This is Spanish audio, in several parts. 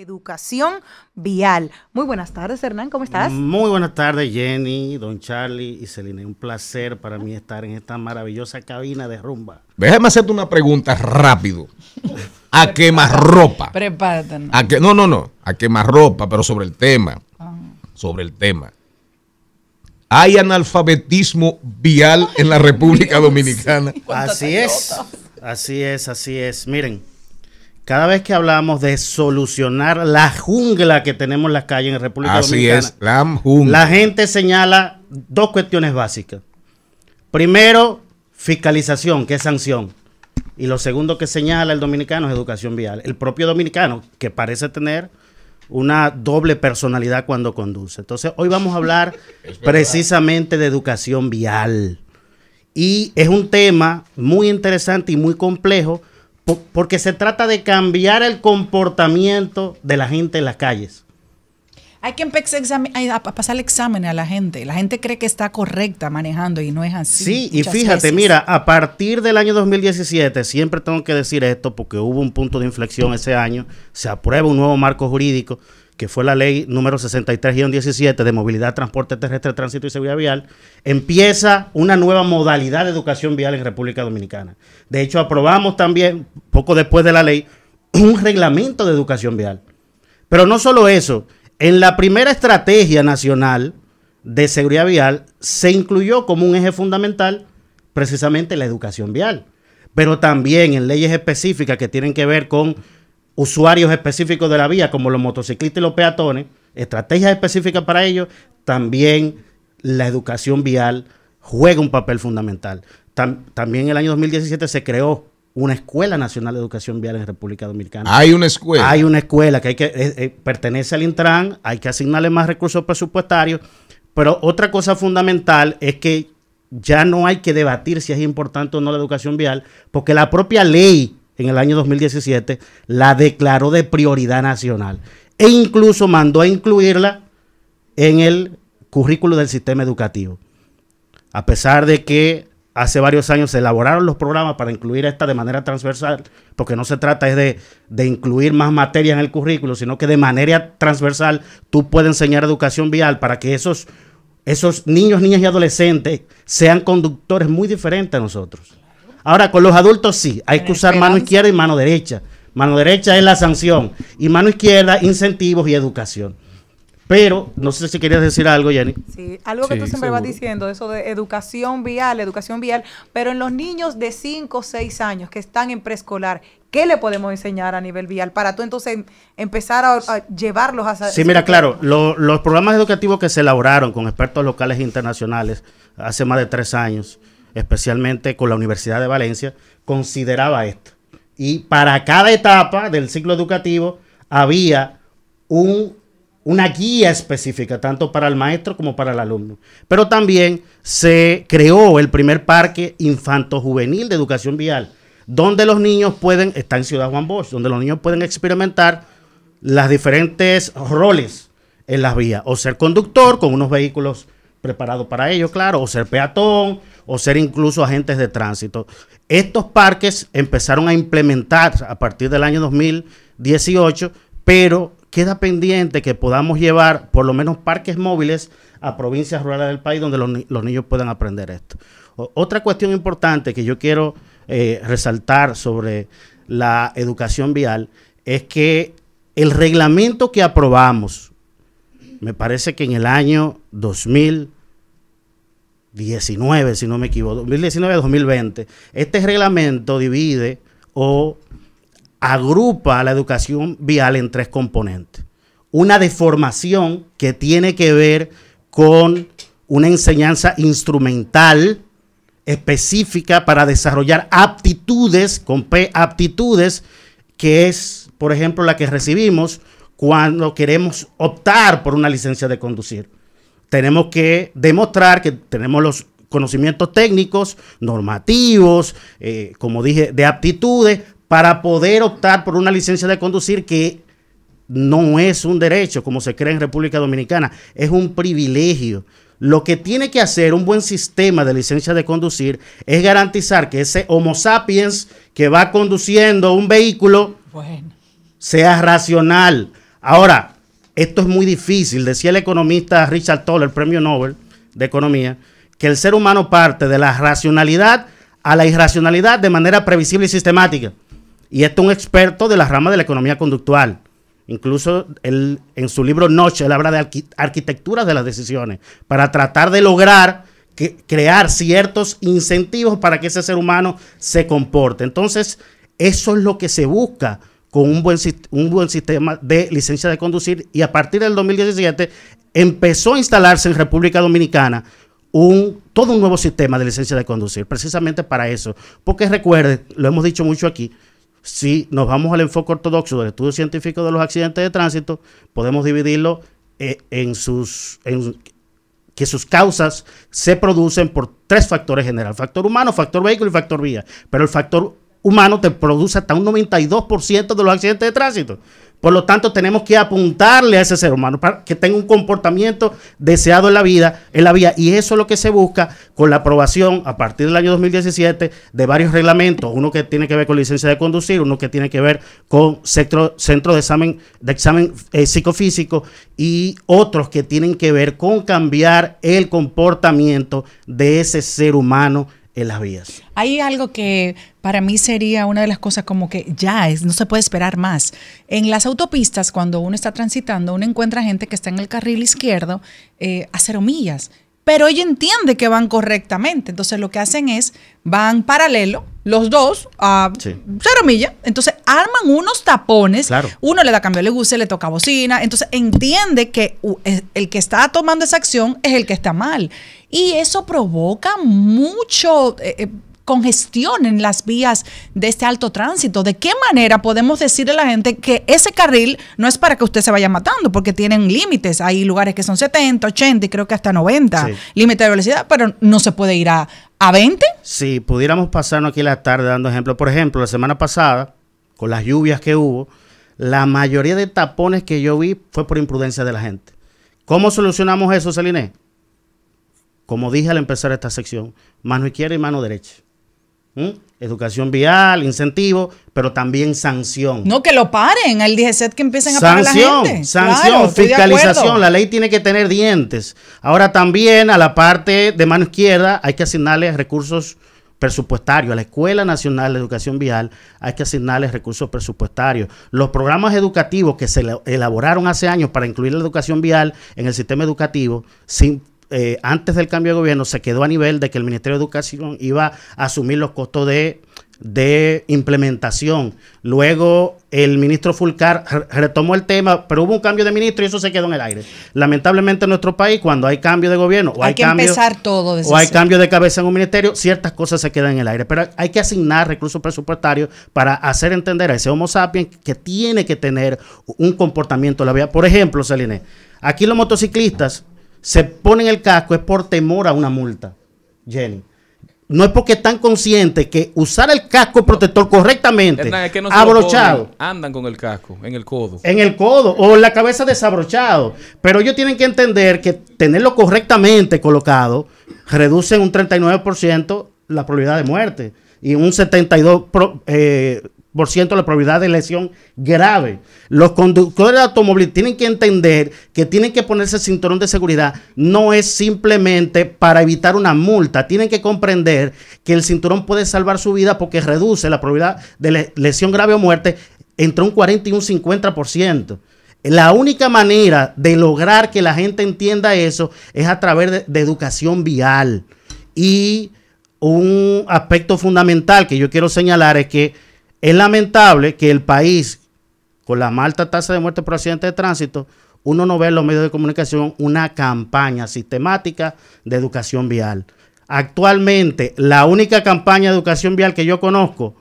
Educación Vial. Muy buenas tardes, Hernán, ¿cómo estás? Muy buenas tardes, Jenny, Don Charlie y Celine. Un placer para mí estar en esta maravillosa cabina de rumba. Déjame hacerte una pregunta rápido. A qué Prepárate. ropa? A qué? no, no, no. A qué ropa, pero sobre el tema. Ah. Sobre el tema. Hay analfabetismo vial en la República Dominicana. Así es. Así es, así es. Miren cada vez que hablamos de solucionar la jungla que tenemos en las calles en la República Así Dominicana, es, la, la gente señala dos cuestiones básicas. Primero, fiscalización, que es sanción. Y lo segundo que señala el dominicano es educación vial. El propio dominicano, que parece tener una doble personalidad cuando conduce. Entonces, hoy vamos a hablar precisamente de educación vial. Y es un tema muy interesante y muy complejo porque se trata de cambiar el comportamiento de la gente en las calles. Hay que empezar a pasar examen a la gente. La gente cree que está correcta manejando y no es así. Sí, y fíjate, mira, a partir del año 2017, siempre tengo que decir esto porque hubo un punto de inflexión ese año, se aprueba un nuevo marco jurídico que fue la ley número 63-17 de movilidad, transporte terrestre, tránsito y seguridad vial, empieza una nueva modalidad de educación vial en República Dominicana. De hecho, aprobamos también, poco después de la ley, un reglamento de educación vial. Pero no solo eso, en la primera estrategia nacional de seguridad vial se incluyó como un eje fundamental precisamente la educación vial, pero también en leyes específicas que tienen que ver con usuarios específicos de la vía, como los motociclistas y los peatones, estrategias específicas para ellos, también la educación vial juega un papel fundamental. también en el año 2017 se creó una escuela nacional de educación vial en República Dominicana. Hay una escuela. Hay una escuela que, hay que eh, eh, pertenece al Intran, hay que asignarle más recursos presupuestarios, pero otra cosa fundamental es que ya no hay que debatir si es importante o no la educación vial, porque la propia ley en el año 2017, la declaró de prioridad nacional e incluso mandó a incluirla en el currículo del sistema educativo. A pesar de que hace varios años se elaboraron los programas para incluir esta de manera transversal, porque no se trata de, incluir más materia en el currículo, sino que de manera transversal tú puedes enseñar educación vial para que esos, esos niños, niñas y adolescentes sean conductores muy diferentes a nosotros. Ahora, con los adultos sí, hay que usar mano izquierda y mano derecha. Mano derecha es la sanción y mano izquierda incentivos y educación. Pero, no sé si querías decir algo, Jenny. Sí, algo que tú siempre vas diciendo, eso de educación vial, educación vial, pero en los niños de 5 o 6 años que están en preescolar, ¿qué le podemos enseñar a nivel vial? Para tú entonces empezar a, a llevarlos a... Sí, mira, claro, los programas educativos que se elaboraron con expertos locales e internacionales hace más de tres años, especialmente con la Universidad de Valencia, consideraba esto. Y para cada etapa del ciclo educativo había una guía específica, tanto para el maestro como para el alumno. Pero también se creó el primer parque infanto-juvenil de educación vial, donde los niños pueden, está en Ciudad Juan Bosch, donde los niños pueden experimentar las diferentes roles en las vías, o ser conductor con unos vehículos preparado para ello, claro, o ser peatón, o ser incluso agentes de tránsito. Estos parques empezaron a implementar a partir del año 2018, pero queda pendiente que podamos llevar por lo menos parques móviles a provincias rurales del país donde los, niños puedan aprender esto. otra cuestión importante que yo quiero eh, resaltar sobre la educación vial es que el reglamento que aprobamos me parece que en el año 2019, si no me equivoco, 2019-2020, este reglamento divide o agrupa la educación vial en tres componentes. Una de formación que tiene que ver con una enseñanza instrumental específica para desarrollar aptitudes, con aptitudes, que es, por ejemplo, la que recibimos cuando queremos optar por una licencia de conducir. Tenemos que demostrar que tenemos los conocimientos técnicos, normativos, eh, como dije, de aptitudes, para poder optar por una licencia de conducir que no es un derecho, como se cree en República Dominicana, es un privilegio. Lo que tiene que hacer un buen sistema de licencia de conducir es garantizar que ese Homo sapiens que va conduciendo un vehículo sea racional, Ahora, esto es muy difícil. Decía el economista Richard Toller, premio Nobel de Economía, que el ser humano parte de la racionalidad a la irracionalidad de manera previsible y sistemática. Y esto es un experto de la rama de la economía conductual. Incluso él, en su libro Noche, él habla de arquitecturas arquitectura de las decisiones para tratar de lograr crear ciertos incentivos para que ese ser humano se comporte. Entonces, eso es lo que se busca con un buen, un buen sistema de licencia de conducir y a partir del 2017 empezó a instalarse en República Dominicana un, todo un nuevo sistema de licencia de conducir, precisamente para eso. Porque recuerden, lo hemos dicho mucho aquí, si nos vamos al enfoque ortodoxo del estudio científico de los accidentes de tránsito, podemos dividirlo eh, en sus... En, que sus causas se producen por tres factores general, factor humano, factor vehículo y factor vía. Pero el factor humano te produce hasta un 92% de los accidentes de tránsito. Por lo tanto, tenemos que apuntarle a ese ser humano para que tenga un comportamiento deseado en la vida, en la vía. Y eso es lo que se busca con la aprobación a partir del año 2017 de varios reglamentos, uno que tiene que ver con licencia de conducir, uno que tiene que ver con centro, de examen, de examen eh, psicofísico y otros que tienen que ver con cambiar el comportamiento de ese ser humano en las vías. Hay algo que para mí sería una de las cosas como que ya es, no se puede esperar más. En las autopistas, cuando uno está transitando, uno encuentra gente que está en el carril izquierdo eh, a cero millas pero ella entiende que van correctamente. Entonces lo que hacen es, van paralelo, los dos, a cero Entonces arman unos tapones. Claro. Uno le da cambio le guste, le toca bocina. Entonces entiende que e, el que está tomando esa acción es el que está mal. Y eso provoca mucho, eh, eh, congestionen las vías de este alto tránsito? ¿De qué manera podemos decirle a la gente que ese carril no es para que usted se vaya matando? Porque tienen límites. Hay lugares que son 70, 80 y creo que hasta 90 límite de velocidad, pero no se puede ir a, a 20. Si pudiéramos pasarnos aquí la tarde dando ejemplo. Por ejemplo, la semana pasada, con las lluvias que hubo, la mayoría de tapones que yo vi fue por imprudencia de la gente. ¿Cómo solucionamos eso, Seliné? Como dije al empezar esta sección, mano izquierda y mano derecha. ¿Mm? Educación vial, incentivo, pero también sanción. No, que lo paren, al DGCET que empiecen a sanción, la gente. Sanción, fiscalización, la ley tiene que tener dientes. Ahora también a la parte de mano izquierda hay que asignarles recursos presupuestarios. A la Escuela Nacional de Educación Vial hay que asignarles recursos presupuestarios. Los programas educativos que se elaboraron hace años para incluir la educación vial en el sistema educativo, sin eh, antes del cambio de gobierno se quedó a nivel de que el Ministerio de Educación iba a asumir los costos de, implementación. Luego el ministro Fulcar retomó el tema, pero hubo un cambio de ministro y eso se quedó en el aire. Lamentablemente en nuestro país, cuando hay cambio de gobierno o hay, que cambio, empezar todo o hay cambio de cabeza en un ministerio, ciertas cosas se quedan en el aire. Pero hay que asignar recursos presupuestarios para hacer entender a ese Homo sapiens que tiene que tener un comportamiento la vida. Por ejemplo, Celine, aquí los motociclistas se ponen el casco es por temor a una multa, Jenny. No es porque están conscientes que usar el casco protector correctamente, abrochado. andan con el casco, en el codo. En el codo o la cabeza desabrochado. Pero ellos tienen que entender que tenerlo correctamente colocado reduce un 39% la probabilidad de muerte y un 72% la probabilidad de lesión grave. Los conductores de automóviles tienen que entender que tienen que ponerse el cinturón de seguridad. No es simplemente para evitar una multa. Tienen que comprender que el cinturón puede salvar su vida porque reduce la probabilidad de lesión grave o muerte entre un 40 y un 50%. La única manera de lograr que la gente entienda eso es a través de educación vial. Y un aspecto fundamental que yo quiero señalar es que es lamentable que el país, con la alta tasa de muerte por accidentes de tránsito, uno no ve en los medios de comunicación una campaña sistemática de educación vial. Actualmente, la única campaña de educación vial que yo conozco,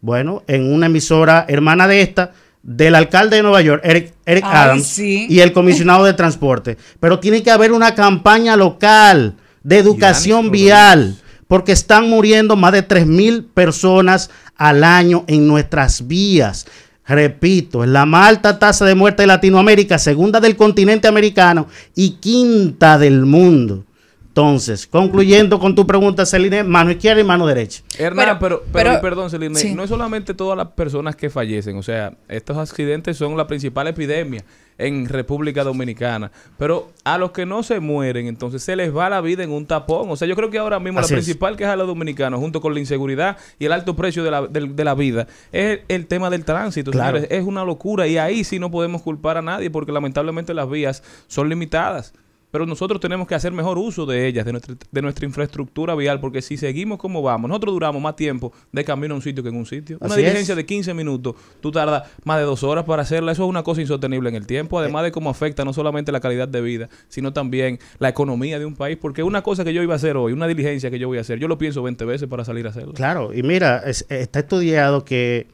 bueno, en una emisora hermana de esta, del alcalde de Nueva York, Eric, Adams, y el comisionado de transporte. Pero tiene que haber una campaña local de educación vial porque están muriendo más de 3.000 personas al año en nuestras vías. Repito, es la más alta tasa de muerte de Latinoamérica, segunda del continente americano y quinta del mundo. Entonces, concluyendo con tu pregunta, Celine, mano izquierda y mano derecha. Hernán, pero, perdón, Celine, no es solamente todas las personas que fallecen, o sea, estos accidentes son la principal epidemia en República Dominicana. Pero a los que no se mueren, entonces se les va la vida en un tapón. O sea, yo creo que ahora mismo la principal es. a los dominicanos, junto con la inseguridad y el alto precio de la, vida, es el, tema del tránsito. es una locura y ahí sí no podemos culpar a nadie porque lamentablemente las vías son limitadas pero nosotros tenemos que hacer mejor uso de ellas, de nuestra, infraestructura vial, porque si seguimos como vamos, nosotros duramos más tiempo de camino a un sitio que en un sitio. Una diligencia de 15 minutos, tú tardas más de dos horas para hacerla, eso es una cosa insostenible en el tiempo, además de cómo afecta no solamente la calidad de vida, sino también la economía de un país, porque una cosa que yo iba a hacer hoy, una diligencia que yo voy a hacer, yo lo pienso 20 veces para salir a hacerlo. Claro, y mira, está estudiado que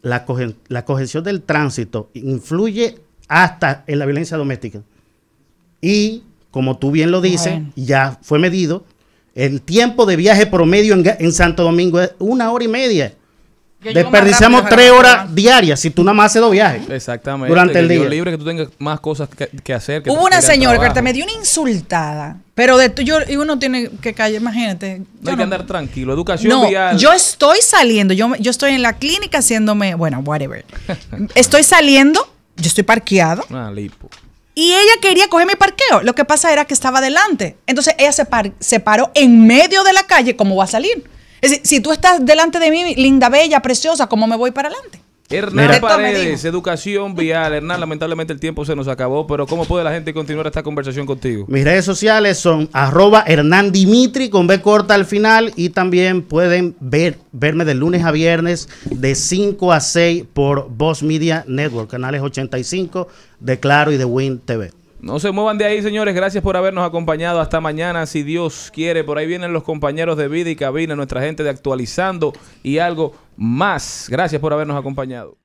la, cogen, la cogención del tránsito influye hasta en la violencia doméstica. Y, como tú bien lo dices, ya fue medido, el tiempo de viaje promedio en, Santo Domingo es una hora y media. Desperdiciamos tres horas diarias si tú nada más haces dos viajes. Exactamente. Durante el día. libre que tú tengas más cosas que, hacer. Hubo una señora que me dio una insultada. Pero de yo, y uno tiene que callar, imagínate. No hay que andar tranquilo. Educación no, Yo estoy saliendo. Yo, yo estoy en la clínica haciéndome. Bueno, whatever. estoy saliendo. Yo estoy parqueado. Ah, y ella quería coger mi parqueo. Lo que pasa era que estaba delante, Entonces ella se, se paró en medio de la calle. ¿Cómo va a salir? Es decir, si tú estás delante de mí, linda, bella, preciosa, ¿cómo me voy para adelante? Hernán Paredes, Educación Vial. Hernán, lamentablemente el tiempo se nos acabó, pero ¿cómo puede la gente continuar esta conversación contigo? Mis redes sociales son arroba Hernán Dimitri con B corta al final y también pueden ver, verme de lunes a viernes de 5 a 6 por Voz Media Network, canales 85 de Claro y de Win TV. No se muevan de ahí, señores. Gracias por habernos acompañado. Hasta mañana, si Dios quiere. Por ahí vienen los compañeros de vida y cabina, nuestra gente de actualizando y algo más. Gracias por habernos acompañado.